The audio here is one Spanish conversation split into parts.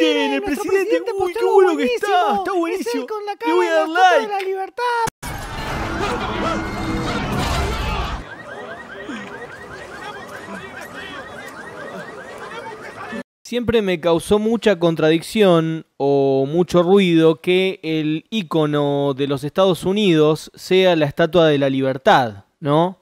miren, el presidente, uy, qué que está, está buenísimo. voy a la libertad. Siempre me causó mucha contradicción o mucho ruido que el ícono de los Estados Unidos sea la Estatua de la Libertad, ¿no?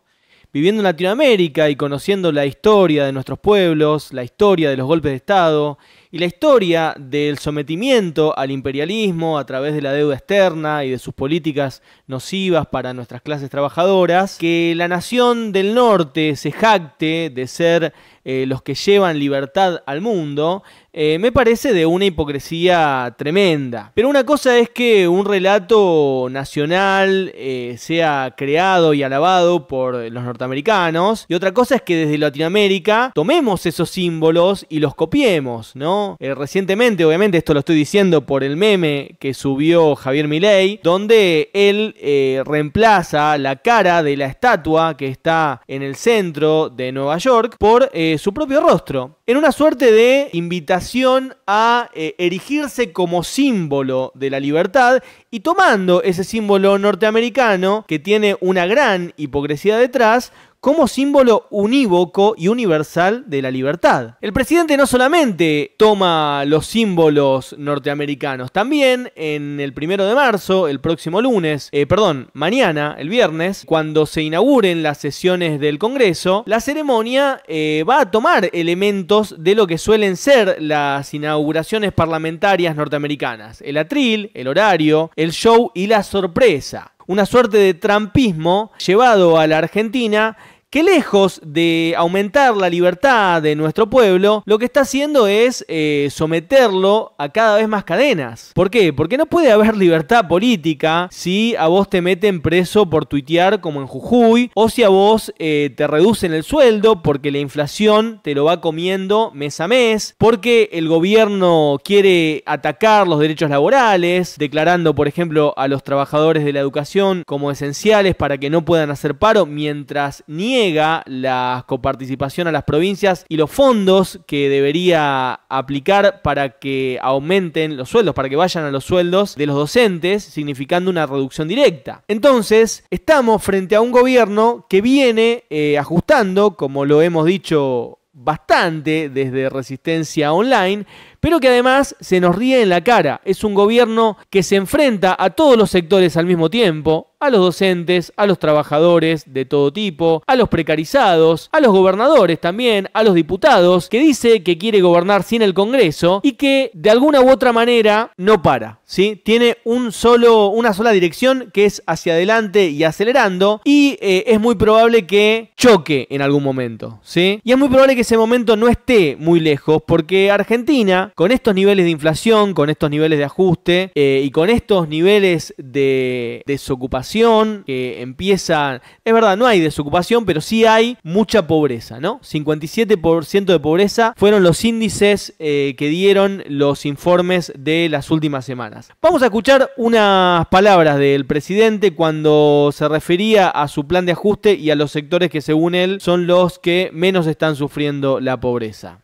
Viviendo en Latinoamérica y conociendo la historia de nuestros pueblos, la historia de los golpes de Estado y la historia del sometimiento al imperialismo a través de la deuda externa y de sus políticas nocivas para nuestras clases trabajadoras, que la nación del norte se jacte de ser eh, los que llevan libertad al mundo, eh, me parece de una hipocresía tremenda. Pero una cosa es que un relato nacional eh, sea creado y alabado por los norteamericanos, y otra cosa es que desde Latinoamérica tomemos esos símbolos y los copiemos, ¿no? Eh, recientemente, obviamente esto lo estoy diciendo por el meme que subió Javier Milei, donde él eh, reemplaza la cara de la estatua que está en el centro de Nueva York por eh, su propio rostro. En una suerte de invitación a erigirse como símbolo de la libertad y tomando ese símbolo norteamericano que tiene una gran hipocresía detrás como símbolo unívoco y universal de la libertad. El presidente no solamente toma los símbolos norteamericanos, también en el primero de marzo, el próximo lunes, eh, perdón, mañana, el viernes, cuando se inauguren las sesiones del Congreso, la ceremonia eh, va a tomar elementos de lo que suelen ser las inauguraciones parlamentarias norteamericanas, el atril, el horario, el show y la sorpresa una suerte de trampismo llevado a la Argentina que lejos de aumentar la libertad de nuestro pueblo, lo que está haciendo es eh, someterlo a cada vez más cadenas. ¿Por qué? Porque no puede haber libertad política si a vos te meten preso por tuitear como en Jujuy, o si a vos eh, te reducen el sueldo porque la inflación te lo va comiendo mes a mes, porque el gobierno quiere atacar los derechos laborales, declarando, por ejemplo, a los trabajadores de la educación como esenciales para que no puedan hacer paro mientras niegan la coparticipación a las provincias y los fondos que debería aplicar para que aumenten los sueldos, para que vayan a los sueldos de los docentes, significando una reducción directa. Entonces, estamos frente a un gobierno que viene eh, ajustando, como lo hemos dicho bastante desde Resistencia Online, pero que además se nos ríe en la cara. Es un gobierno que se enfrenta a todos los sectores al mismo tiempo, a los docentes, a los trabajadores de todo tipo, a los precarizados, a los gobernadores también, a los diputados, que dice que quiere gobernar sin el Congreso y que de alguna u otra manera no para, ¿sí? Tiene un solo, una sola dirección que es hacia adelante y acelerando y eh, es muy probable que choque en algún momento, ¿sí? Y es muy probable que ese momento no esté muy lejos porque Argentina con estos niveles de inflación, con estos niveles de ajuste eh, y con estos niveles de desocupación que empiezan, es verdad, no hay desocupación, pero sí hay mucha pobreza, ¿no? 57% de pobreza fueron los índices eh, que dieron los informes de las últimas semanas. Vamos a escuchar unas palabras del presidente cuando se refería a su plan de ajuste y a los sectores que según él son los que menos están sufriendo la pobreza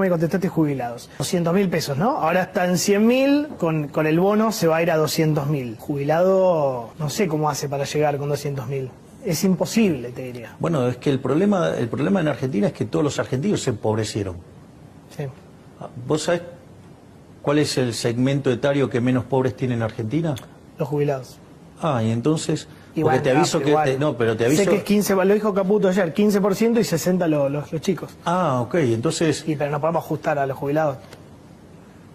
me contestaste jubilados. 200 mil pesos, ¿no? Ahora están en 100 mil, con, el bono se va a ir a 200 mil. Jubilado, no sé cómo hace para llegar con 200 mil. Es imposible, te diría. Bueno, es que el problema, el problema en Argentina es que todos los argentinos se empobrecieron. Sí. Ah, ¿Vos sabés cuál es el segmento etario que menos pobres tiene en Argentina? Los jubilados. Ah, y entonces porque te aviso que. no, pero te aviso. Sé que es 15, lo dijo Caputo ayer, 15% y 60 los chicos. Ah, ok, entonces. Y, pero no podemos ajustar a los jubilados.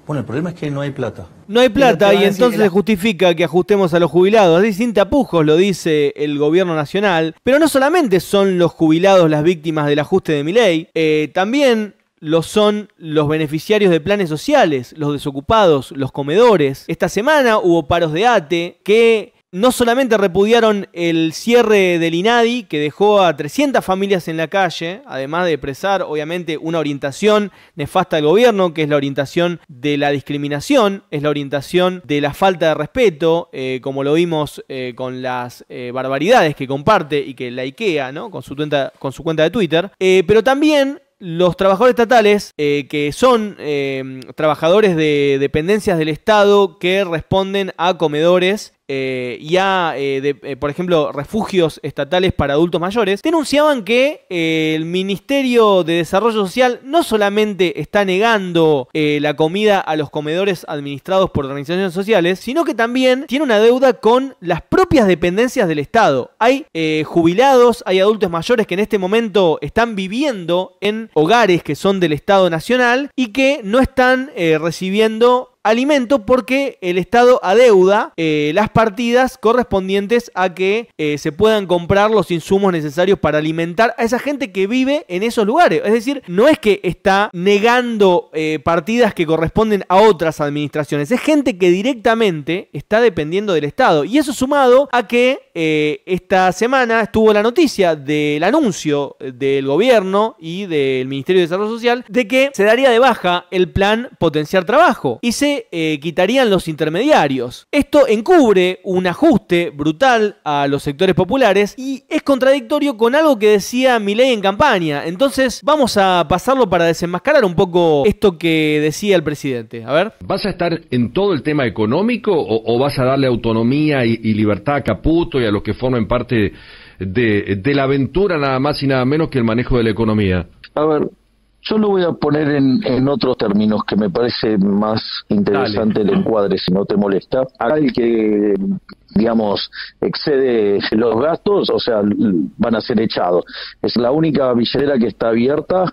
Bueno, el problema es que no hay plata. No hay plata y, entonces justifica que ajustemos a los jubilados. Así sin tapujos lo dice el gobierno nacional. Pero no solamente son los jubilados las víctimas del ajuste de mi ley, eh, también lo son los beneficiarios de planes sociales, los desocupados, los comedores. Esta semana hubo paros de ATE que no solamente repudiaron el cierre del INADI, que dejó a 300 familias en la calle, además de expresar, obviamente, una orientación nefasta al gobierno, que es la orientación de la discriminación, es la orientación de la falta de respeto, eh, como lo vimos eh, con las eh, barbaridades que comparte y que la IKEA, ¿no? Con su, cuenta, de Twitter. pero también los trabajadores estatales, que son trabajadores de dependencias del Estado que responden a comedores eh, y eh, eh, por ejemplo, refugios estatales para adultos mayores, denunciaban que eh, el Ministerio de Desarrollo Social no solamente está negando la comida a los comedores administrados por organizaciones sociales, sino que también tiene una deuda con las propias dependencias del Estado. Hay jubilados, hay adultos mayores que en este momento están viviendo en hogares que son del Estado Nacional y que no están recibiendo alimento porque el Estado adeuda eh, las partidas correspondientes a que eh, se puedan comprar los insumos necesarios para alimentar a esa gente que vive en esos lugares. Es decir, no es que está negando eh, partidas que corresponden a otras administraciones, es gente que directamente está dependiendo del Estado. Y eso sumado a que esta semana estuvo la noticia del anuncio del gobierno y del Ministerio de Desarrollo Social de que se daría de baja el plan potenciar trabajo. Y se eh, quitarían los intermediarios. Esto encubre un ajuste brutal a los sectores populares y es contradictorio con algo que decía Milei en campaña. Entonces vamos a pasarlo para desenmascarar un poco esto que decía el presidente. A ver. ¿Vas a estar en todo el tema económico o, vas a darle autonomía y, libertad a Caputo y a los que formen parte de la aventura nada más y nada menos que el manejo de la economía? A ver, yo lo voy a poner en, en otros términos que me parece más interesante el encuadre, si no te molesta. Acá el que digamos, excede los gastos, o sea, van a ser echados. Es la única billetera que está abierta,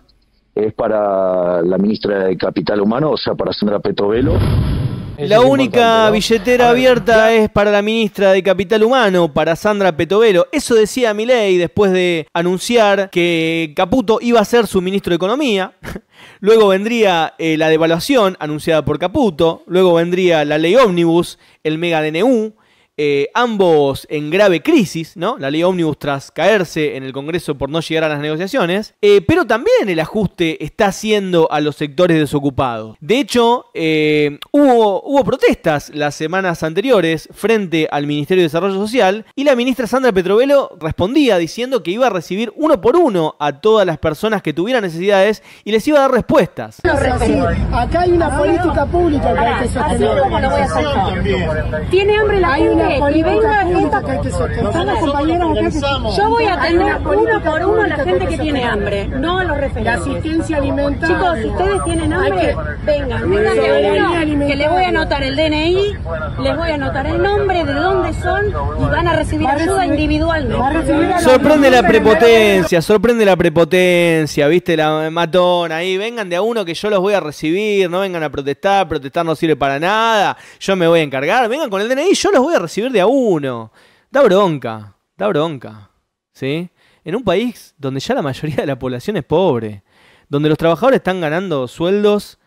es para la ministra de Capital Humano, o sea, para Sandra Petovelo, la única billetera abierta es para la ministra de Capital Humano, para Sandra Petovero. Eso decía Milei después de anunciar que Caputo iba a ser su ministro de Economía. Luego vendría eh, la devaluación anunciada por Caputo. Luego vendría la ley ómnibus, el mega DNU eh, ambos en grave crisis, ¿no? La ley ómnibus tras caerse en el Congreso por no llegar a las negociaciones, eh, pero también el ajuste está haciendo a los sectores desocupados. De hecho, eh, hubo, protestas las semanas anteriores frente al Ministerio de Desarrollo Social y la ministra Sandra Petrovelo respondía diciendo que iba a recibir uno por uno a todas las personas que tuvieran necesidades y les iba a dar respuestas. acá hay una ah, política pública que que Tiene hambre la hay yo voy a atender uno por uno a la gente que tiene hambre, no a los referentes. asistencia alimentaria. Chicos, si ustedes tienen hambre, vengan, vengan de uno, que les voy a anotar el DNI, les voy a anotar el nombre, de dónde son y van a recibir ayuda individualmente. Sorprende la prepotencia, sorprende la prepotencia, viste la matona ahí, vengan de a uno que yo los voy a recibir, no vengan a protestar, protestar no sirve para nada, yo me voy a encargar, vengan con el DNI, yo los voy a recibir recibir de a uno. Da bronca, da bronca. ¿Sí? En un país donde ya la mayoría de la población es pobre, donde los trabajadores están ganando sueldos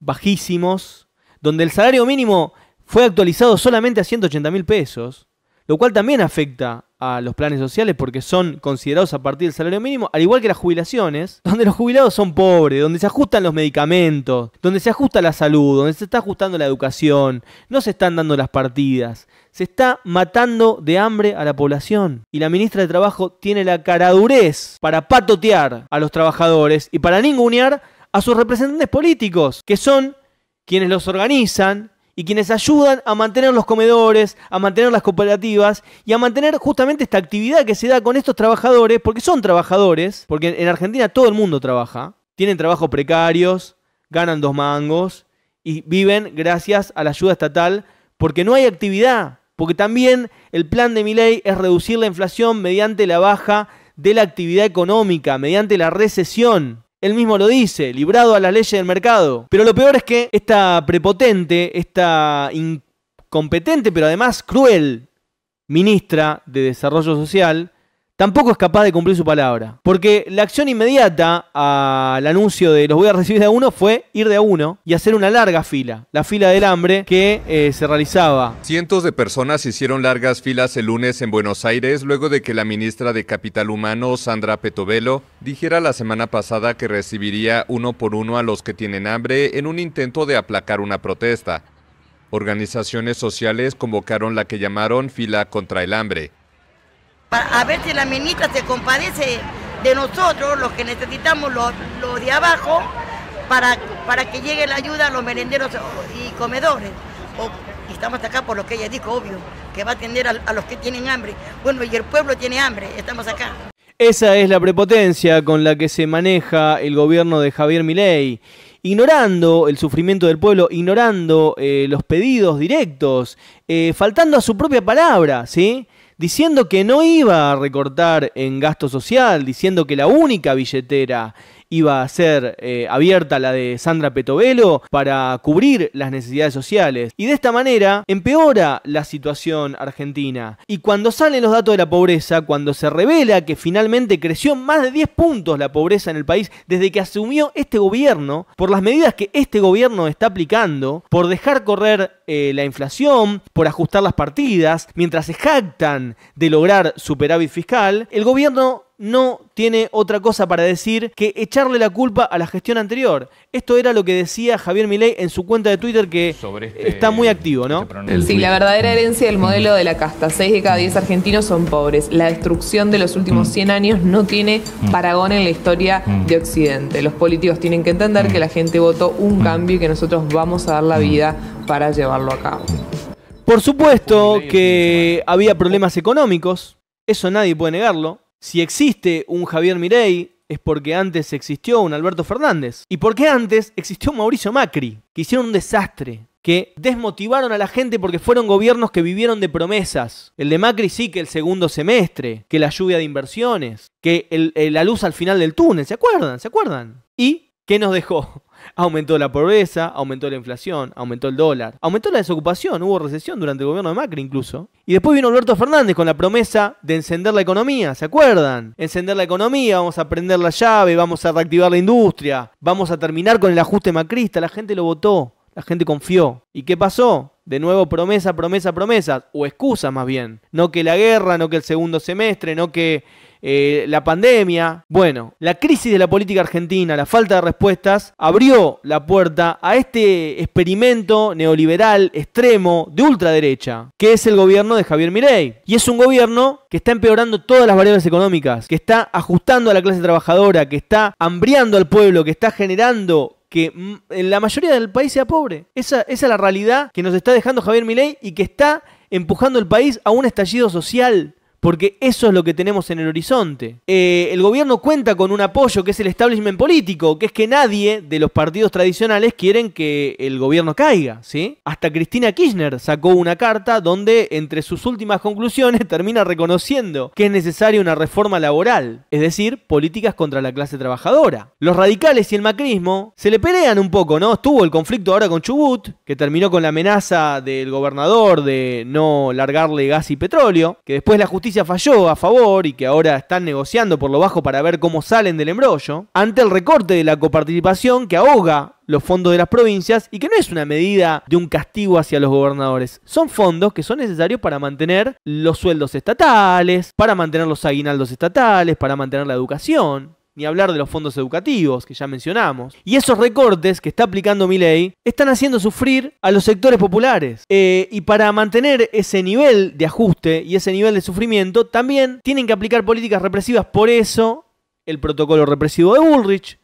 bajísimos, donde el salario mínimo fue actualizado solamente a 180 mil pesos, lo cual también afecta a los planes sociales porque son considerados a partir del salario mínimo, al igual que las jubilaciones, donde los jubilados son pobres, donde se ajustan los medicamentos, donde se ajusta la salud, donde se está ajustando la educación, no se están dando las partidas, se está matando de hambre a la población. Y la ministra de Trabajo tiene la caradurez para patotear a los trabajadores y para ningunear a sus representantes políticos, que son quienes los organizan, y quienes ayudan a mantener los comedores, a mantener las cooperativas y a mantener justamente esta actividad que se da con estos trabajadores, porque son trabajadores, porque en Argentina todo el mundo trabaja, tienen trabajos precarios, ganan dos mangos y viven gracias a la ayuda estatal porque no hay actividad, porque también el plan de mi ley es reducir la inflación mediante la baja de la actividad económica, mediante la recesión. Él mismo lo dice, librado a las leyes del mercado. Pero lo peor es que esta prepotente, esta incompetente, pero además cruel ministra de Desarrollo Social, tampoco es capaz de cumplir su palabra. Porque la acción inmediata al anuncio de los voy a recibir de a uno fue ir de a uno y hacer una larga fila, la fila del hambre que eh, se realizaba. Cientos de personas hicieron largas filas el lunes en Buenos Aires luego de que la ministra de Capital Humano, Sandra Petovelo, dijera la semana pasada que recibiría uno por uno a los que tienen hambre en un intento de aplacar una protesta. Organizaciones sociales convocaron la que llamaron fila contra el hambre a ver si la ministra se compadece de nosotros, los que necesitamos, los, de abajo, para, para que llegue la ayuda a los merenderos y comedores. O, estamos acá por lo que ella dijo, obvio, que va a atender a, los que tienen hambre. Bueno, y el pueblo tiene hambre, estamos acá. Esa es la prepotencia con la que se maneja el gobierno de Javier Milei, ignorando el sufrimiento del pueblo, ignorando eh, los pedidos directos, eh, faltando a su propia palabra, ¿sí? diciendo que no iba a recortar en gasto social, diciendo que la única billetera iba a ser eh, abierta la de Sandra Petovelo para cubrir las necesidades sociales. Y de esta manera empeora la situación argentina. Y cuando salen los datos de la pobreza, cuando se revela que finalmente creció más de 10 puntos la pobreza en el país desde que asumió este gobierno, por las medidas que este gobierno está aplicando, por dejar correr eh, la inflación, por ajustar las partidas, mientras se jactan de lograr superávit fiscal, el gobierno no tiene otra cosa para decir que echarle la culpa a la gestión anterior. Esto era lo que decía Javier Milei en su cuenta de Twitter que este está muy activo, ¿no? Este sí, la verdadera herencia del modelo de la casta. 6 de cada 10 argentinos son pobres. La destrucción de los últimos 100 mm. años no tiene mm. paragón en la historia mm. de Occidente. Los políticos tienen que entender que la gente votó un cambio y que nosotros vamos a dar la vida para llevarlo a cabo. Por supuesto que había problemas económicos, eso nadie puede negarlo, si existe un Javier Mirey, es porque antes existió un Alberto Fernández. Y porque antes existió un Mauricio Macri, que hicieron un desastre, que desmotivaron a la gente porque fueron gobiernos que vivieron de promesas. El de Macri sí que el segundo semestre, que la lluvia de inversiones, que eh, la luz al final del túnel, ¿se acuerdan? ¿Se acuerdan? ¿Y qué nos dejó? Aumentó la pobreza, aumentó la inflación, aumentó el dólar, aumentó la desocupación, hubo recesión durante el gobierno de Macri incluso. Y después vino Alberto Fernández con la promesa de encender la economía, ¿se acuerdan? Encender la economía, vamos a prender la llave, vamos a reactivar la industria, vamos a terminar con el ajuste macrista, la gente lo votó, la gente confió. ¿Y qué pasó? De nuevo, promesa, promesa, promesa, o excusa más bien. No que la guerra, no que el segundo semestre, no que eh, la pandemia. Bueno, la crisis de la política argentina, la falta de respuestas, abrió la puerta a este experimento neoliberal extremo de ultraderecha, que es el gobierno de Javier Mirey. Y es un gobierno que está empeorando todas las variables económicas, que está ajustando a la clase trabajadora, que está hambriando al pueblo, que está generando que mm, la mayoría del país sea pobre. Esa, esa es la realidad que nos está dejando Javier Milei y que está empujando el país a un estallido social porque eso es lo que tenemos en el horizonte. Eh, el gobierno cuenta con un apoyo que es el establishment político, que es que nadie de los partidos tradicionales quieren que el gobierno caiga, ¿sí? Hasta Cristina Kirchner sacó una carta donde entre sus últimas conclusiones termina reconociendo que es necesaria una reforma laboral, es decir, políticas contra la clase trabajadora. Los radicales y el macrismo se le pelean un poco, ¿no? Estuvo el conflicto ahora con Chubut, que terminó con la amenaza del gobernador de no largarle gas y petróleo, que después la justicia falló a favor y que ahora están negociando por lo bajo para ver cómo salen del embrollo, ante el recorte de la coparticipación que ahoga los fondos de las provincias y que no es una medida de un castigo hacia los gobernadores. Son fondos que son necesarios para mantener los sueldos estatales, para mantener los aguinaldos estatales, para mantener la educación ni hablar de los fondos educativos que ya mencionamos. Y esos recortes que está aplicando mi ley están haciendo sufrir a los sectores populares. Eh, y para mantener ese nivel de ajuste y ese nivel de sufrimiento, también tienen que aplicar políticas represivas. Por eso el protocolo represivo de Bullrich,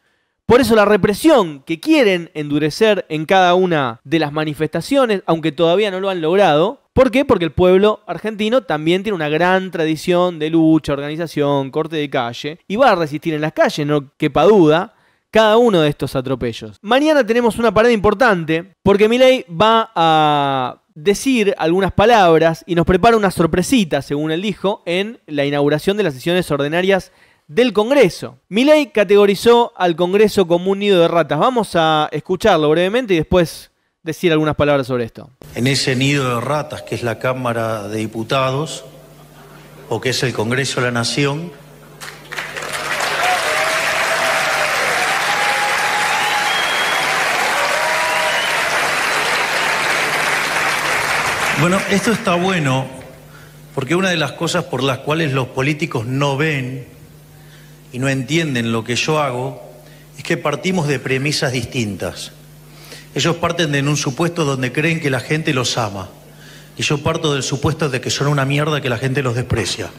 por eso la represión que quieren endurecer en cada una de las manifestaciones, aunque todavía no lo han logrado. ¿Por qué? Porque el pueblo argentino también tiene una gran tradición de lucha, organización, corte de calle y va a resistir en las calles, no quepa duda, cada uno de estos atropellos. Mañana tenemos una parada importante porque Milei va a decir algunas palabras y nos prepara una sorpresita, según él dijo, en la inauguración de las sesiones ordinarias del Congreso. ley categorizó al Congreso como un nido de ratas. Vamos a escucharlo brevemente y después decir algunas palabras sobre esto. En ese nido de ratas que es la Cámara de Diputados o que es el Congreso de la Nación, Bueno, esto está bueno porque una de las cosas por las cuales los políticos no ven y no entienden lo que yo hago es que partimos de premisas distintas. Ellos parten de un supuesto donde creen que la gente los ama. Y yo parto del supuesto de que son una mierda que la gente los desprecia.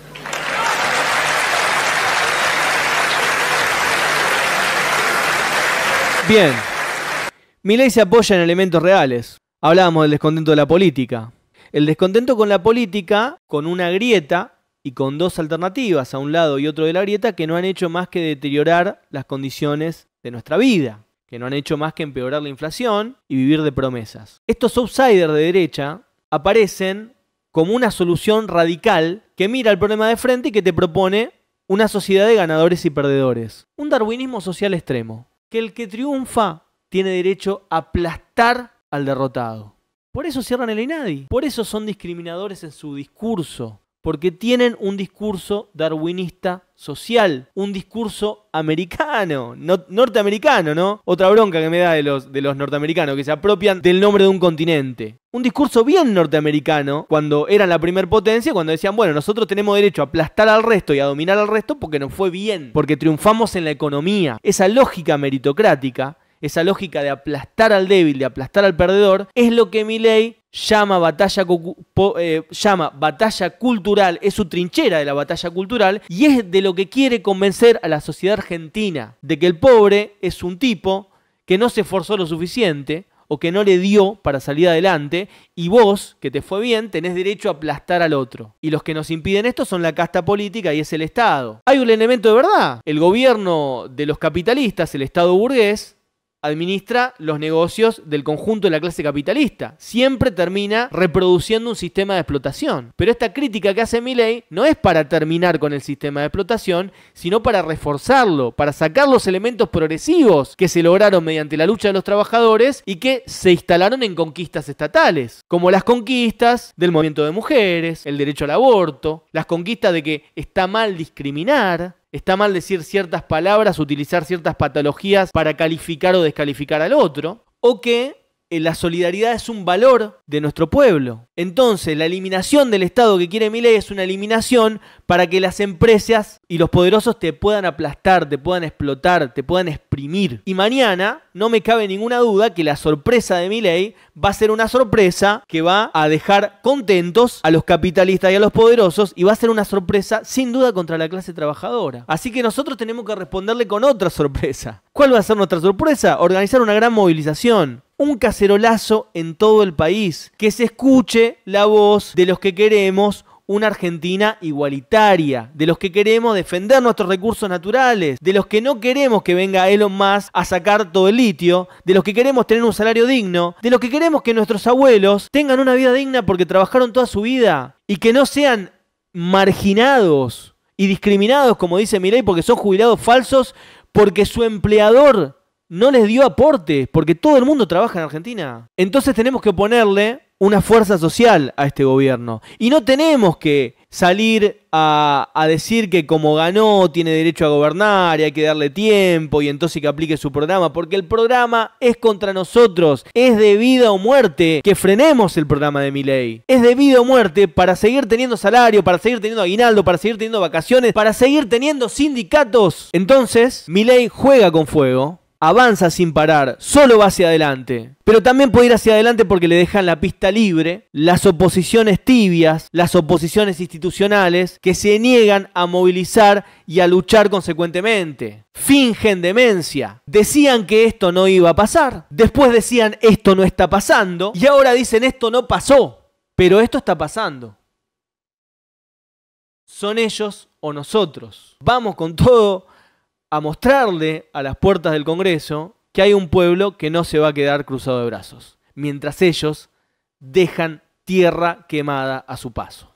Bien. Mi ley se apoya en elementos reales. Hablábamos del descontento de la política. El descontento con la política, con una grieta, y con dos alternativas a un lado y otro de la grieta que no han hecho más que deteriorar las condiciones de nuestra vida, que no han hecho más que empeorar la inflación y vivir de promesas. Estos outsiders de derecha aparecen como una solución radical que mira el problema de frente y que te propone una sociedad de ganadores y perdedores. Un darwinismo social extremo, que el que triunfa tiene derecho a aplastar al derrotado. Por eso cierran el INADI, por eso son discriminadores en su discurso, porque tienen un discurso darwinista social, un discurso americano, norteamericano, ¿no? Otra bronca que me da de los, de los norteamericanos, que se apropian del nombre de un continente. Un discurso bien norteamericano cuando eran la primer potencia, cuando decían, bueno, nosotros tenemos derecho a aplastar al resto y a dominar al resto porque nos fue bien, porque triunfamos en la economía. Esa lógica meritocrática esa lógica de aplastar al débil, de aplastar al perdedor, es lo que mi ley llama batalla, eh, llama batalla cultural, es su trinchera de la batalla cultural y es de lo que quiere convencer a la sociedad argentina, de que el pobre es un tipo que no se esforzó lo suficiente o que no le dio para salir adelante y vos, que te fue bien, tenés derecho a aplastar al otro. Y los que nos impiden esto son la casta política y es el Estado. Hay un elemento de verdad. El gobierno de los capitalistas, el Estado burgués, administra los negocios del conjunto de la clase capitalista. Siempre termina reproduciendo un sistema de explotación. Pero esta crítica que hace Milley no es para terminar con el sistema de explotación, sino para reforzarlo, para sacar los elementos progresivos que se lograron mediante la lucha de los trabajadores y que se instalaron en conquistas estatales, como las conquistas del movimiento de mujeres, el derecho al aborto, las conquistas de que está mal discriminar, Está mal decir ciertas palabras, utilizar ciertas patologías para calificar o descalificar al otro. O que eh, la solidaridad es un valor de nuestro pueblo. Entonces, la eliminación del Estado que quiere mi ley es una eliminación para que las empresas y los poderosos te puedan aplastar, te puedan explotar, te puedan exprimir. Y mañana no me cabe ninguna duda que la sorpresa de mi ley va a ser una sorpresa que va a dejar contentos a los capitalistas y a los poderosos y va a ser una sorpresa sin duda contra la clase trabajadora. Así que nosotros tenemos que responderle con otra sorpresa. ¿Cuál va a ser nuestra sorpresa? Organizar una gran movilización, un cacerolazo en todo el país, que se escuche la voz de los que queremos una Argentina igualitaria, de los que queremos defender nuestros recursos naturales, de los que no queremos que venga Elon Musk a sacar todo el litio, de los que queremos tener un salario digno, de los que queremos que nuestros abuelos tengan una vida digna porque trabajaron toda su vida y que no sean marginados y discriminados, como dice Milei, porque son jubilados falsos, porque su empleador no les dio aportes, porque todo el mundo trabaja en Argentina. Entonces tenemos que oponerle una fuerza social a este gobierno. Y no tenemos que salir a, decir que como ganó tiene derecho a gobernar y hay que darle tiempo y entonces que aplique su programa, porque el programa es contra nosotros, es de vida o muerte que frenemos el programa de mi Es de vida o muerte para seguir teniendo salario, para seguir teniendo aguinaldo, para seguir teniendo vacaciones, para seguir teniendo sindicatos. Entonces, mi juega con fuego avanza sin parar, solo va hacia adelante. Pero también puede ir hacia adelante porque le dejan la pista libre, las oposiciones tibias, las oposiciones institucionales que se niegan a movilizar y a luchar consecuentemente. Fingen demencia. Decían que esto no iba a pasar, después decían esto no está pasando y ahora dicen esto no pasó, pero esto está pasando. Son ellos o nosotros. Vamos con todo a mostrarle a las puertas del Congreso que hay un pueblo que no se va a quedar cruzado de brazos, mientras ellos dejan tierra quemada a su paso.